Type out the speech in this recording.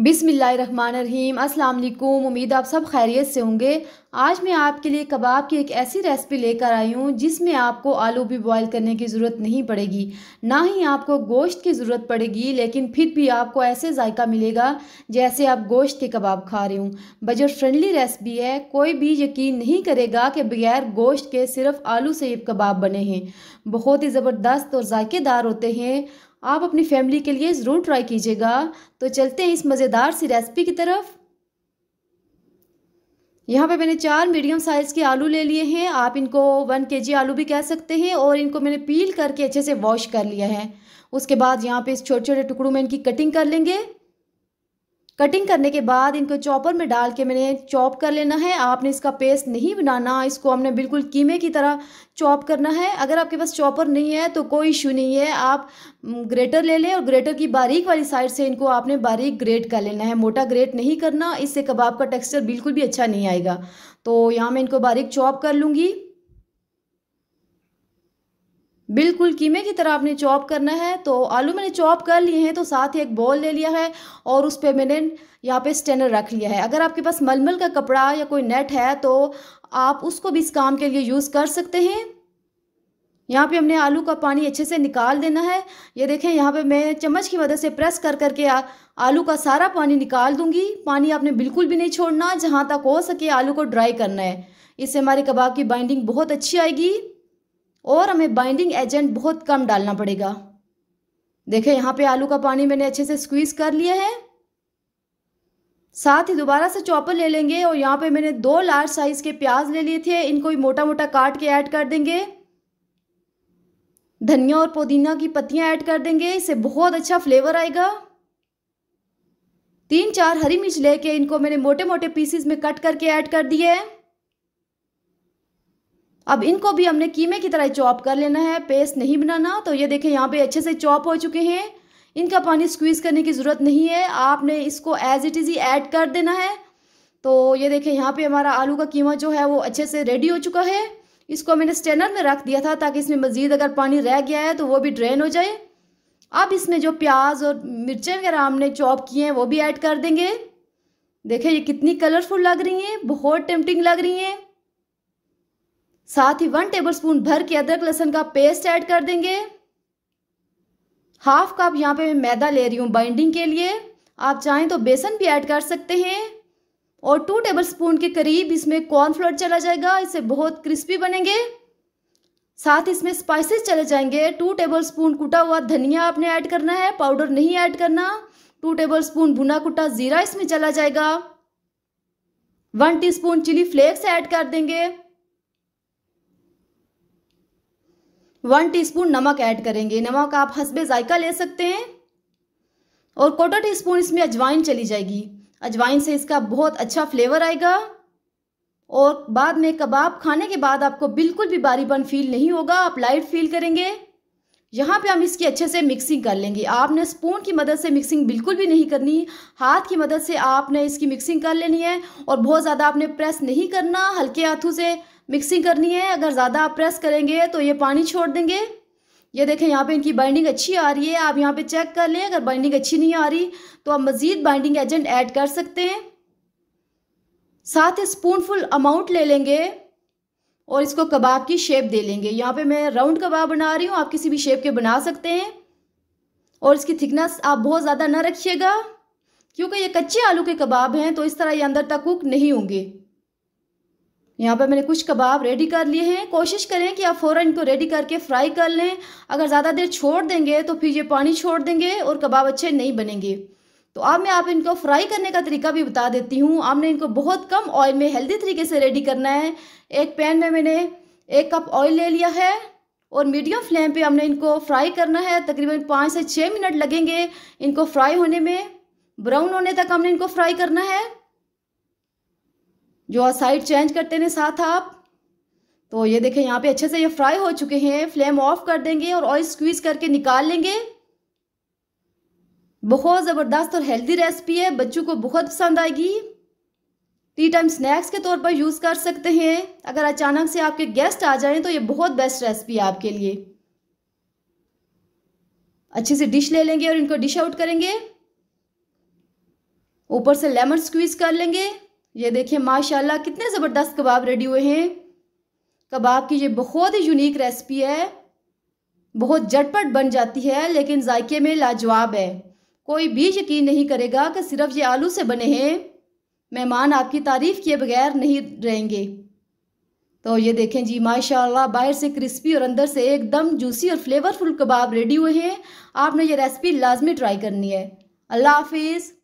अस्सलाम वालेकुम उम्मीद आप सब खैरियत से होंगे आज मैं आपके लिए कबाब की एक ऐसी रेसिपी लेकर आई हूँ जिसमें आपको आलू भी बॉईल करने की ज़रूरत नहीं पड़ेगी ना ही आपको गोश्त की ज़रूरत पड़ेगी लेकिन फिर भी आपको ऐसे जायका मिलेगा जैसे आप गोश्त के कबाब खा रहे हूँ बजट फ्रेंडली रेसिपी है कोई भी यकीन नहीं करेगा कि बगैर गोश्त के सिर्फ आलू से ये कबाब बने हैं बहुत ही ज़बरदस्त और जायकेदार होते हैं आप अपनी फैमिली के लिए ज़रूर ट्राई कीजिएगा तो चलते हैं इस मज़ेदार सी रेसिपी की तरफ यहाँ पे मैंने चार मीडियम साइज़ के आलू ले लिए हैं आप इनको वन के आलू भी कह सकते हैं और इनको मैंने पील करके अच्छे से वॉश कर लिया है उसके बाद यहाँ पे इस छोटे छोटे टुकड़ों में इनकी कटिंग कर लेंगे कटिंग करने के बाद इनको चॉपर में डाल के मैंने चॉप कर लेना है आपने इसका पेस्ट नहीं बनाना इसको हमने बिल्कुल कीमे की तरह चॉप करना है अगर आपके पास चॉपर नहीं है तो कोई इशू नहीं है आप ग्रेटर ले लें और ग्रेटर की बारीक वाली साइड से इनको आपने बारीक ग्रेट कर लेना है मोटा ग्रेट नहीं करना इससे कबाब का टेक्स्चर बिल्कुल भी अच्छा नहीं आएगा तो यहाँ मैं इनको बारीक चॉप कर लूँगी बिल्कुल कीमे की तरह आपने चॉप करना है तो आलू मैंने चॉप कर लिए हैं तो साथ ही एक बॉल ले लिया है और उस पर मैंने यहाँ पे स्टेनर रख लिया है अगर आपके पास मलमल का कपड़ा या कोई नेट है तो आप उसको भी इस काम के लिए यूज़ कर सकते हैं यहाँ पे हमने आलू का पानी अच्छे से निकाल देना है ये देखें यहाँ पे मैं चम्मच की मदद से प्रेस कर करके आलू का सारा पानी निकाल दूंगी पानी आपने बिल्कुल भी नहीं छोड़ना जहाँ तक हो सके आलू को ड्राई करना है इससे हमारे कबाब की बाइंडिंग बहुत अच्छी आएगी और हमें बाइंडिंग एजेंट बहुत कम डालना पड़ेगा देखें यहाँ पे आलू का पानी मैंने अच्छे से स्क्वीज़ कर लिया है साथ ही दोबारा से चॉपर ले लेंगे और यहाँ पे मैंने दो लार्ज साइज़ के प्याज ले लिए थे इनको भी मोटा मोटा काट के ऐड कर देंगे धनिया और पुदीना की पत्तियाँ ऐड कर देंगे इससे बहुत अच्छा फ्लेवर आएगा तीन चार हरी मिर्च लेके इनको मैंने मोटे मोटे पीसीज में कट करके ऐड कर दिए है अब इनको भी हमने कीमे की तरह चॉप कर लेना है पेस्ट नहीं बनाना तो ये देखें यहाँ पे अच्छे से चॉप हो चुके हैं इनका पानी स्क्वीज़ करने की ज़रूरत नहीं है आपने इसको एज़ इट इज़ ही ऐड कर देना है तो ये देखें यहाँ पे हमारा आलू का कीमा जो है वो अच्छे से रेडी हो चुका है इसको मैंने स्टेनर में रख दिया था ताकि इसमें मज़ीद अगर पानी रह गया है तो वो भी ड्रेन हो जाए अब इसमें जो प्याज और मिर्चें वगैरह हमने चॉप किए हैं वो भी ऐड कर देंगे देखें ये कितनी कलरफुल लग रही हैं बहुत टेम्पटिंग लग रही हैं साथ ही वन टेबलस्पून भर के अदरक लहसन का पेस्ट ऐड कर देंगे हाफ कप यहाँ पे मैं मैदा ले रही हूँ बाइंडिंग के लिए आप चाहें तो बेसन भी ऐड कर सकते हैं और टू टेबल स्पून के करीब इसमें कॉर्नफ्लोर चला जाएगा इससे बहुत क्रिस्पी बनेंगे साथ इसमें स्पाइसेस चले जाएंगे टू टेबल स्पून कुटा हुआ धनिया आपने ऐड करना है पाउडर नहीं ऐड करना टू टेबल स्पून भुना कुटा ज़ीरा इसमें चला जाएगा one teaspoon chili flakes add कर देंगे वन टीस्पून नमक ऐड करेंगे नमक आप हंसबे जायका ले सकते हैं और क्वार्टर टी स्पून इसमें अजवाइन चली जाएगी अजवाइन से इसका बहुत अच्छा फ्लेवर आएगा और बाद में कबाब खाने के बाद आपको बिल्कुल भी बारीपन फील नहीं होगा आप लाइट फील करेंगे यहाँ पे हम इसकी अच्छे से मिक्सिंग कर लेंगे आपने स्पून की मदद से मिक्सिंग बिल्कुल भी नहीं करनी हाथ की मदद से आपने इसकी मिक्सिंग कर लेनी है और बहुत ज़्यादा आपने प्रेस नहीं करना हल्के हाथों से मिक्सिंग करनी है अगर ज़्यादा आप प्रेस करेंगे तो ये पानी छोड़ देंगे ये देखें यहाँ पे इनकी बाइंडिंग अच्छी आ रही है आप यहाँ पे चेक कर लें अगर बाइंडिंग अच्छी नहीं आ रही तो आप मज़ीद बाइंडिंग एजेंट ऐड कर सकते हैं साथ ही स्पूनफुल अमाउंट ले लेंगे और इसको कबाब की शेप दे लेंगे यहाँ पे मैं राउंड कबाब बना रही हूँ आप किसी भी शेप के बना सकते हैं और इसकी थिकनेस आप बहुत ज़्यादा ना रखिएगा क्योंकि ये कच्चे आलू के कबाब हैं तो इस तरह ये अंदर तक कुक नहीं होंगे यहाँ पर मैंने कुछ कबाब रेडी कर लिए हैं कोशिश करें कि आप फ़ौर इनको रेडी करके फ्राई कर लें अगर ज़्यादा देर छोड़ देंगे तो फिर ये पानी छोड़ देंगे और कबाब अच्छे नहीं बनेंगे तो अब मैं आप इनको फ्राई करने का तरीका भी बता देती हूँ आपने इनको बहुत कम ऑयल में हेल्दी तरीके से रेडी करना है एक पैन में मैंने एक कप ऑयल ले लिया है और मीडियम फ्लेम पे हमने इनको फ्राई करना है तकरीबन पाँच से छः मिनट लगेंगे इनको फ्राई होने में ब्राउन होने तक हमने इनको फ्राई करना है जो साइड चेंज करते हैं साथ आप तो ये देखें यहाँ पे अच्छे से ये फ्राई हो चुके हैं फ्लेम ऑफ कर देंगे और ऑयल स्क्वीज करके निकाल लेंगे बहुत ज़बरदस्त और हेल्दी रेसिपी है बच्चों को बहुत पसंद आएगी टी टाइम स्नैक्स के तौर पर यूज़ कर सकते हैं अगर अचानक से आपके गेस्ट आ जाएं तो ये बहुत बेस्ट रेसिपी है आपके लिए अच्छे से डिश ले लेंगे और इनको डिश आउट करेंगे ऊपर से लेमन स्क्वीज़ कर लेंगे ये देखिए माशाल्लाह कितने ज़बरदस्त कबाब रेडी हुए हैं कबाब की ये बहुत ही यूनिक रेसिपी है बहुत झटपट बन जाती है लेकिन जायके में लाजवाब है कोई भी यकीन नहीं करेगा कि सिर्फ ये आलू से बने हैं मेहमान आपकी तारीफ़ किए बगैर नहीं रहेंगे तो ये देखें जी माशाल्लाह बाहर से क्रिस्पी और अंदर से एकदम जूसी और फ्लेवरफुल कबाब रेडी हुए हैं आपने ये रेसिपी लाजमी ट्राई करनी है अल्लाह हाफिज़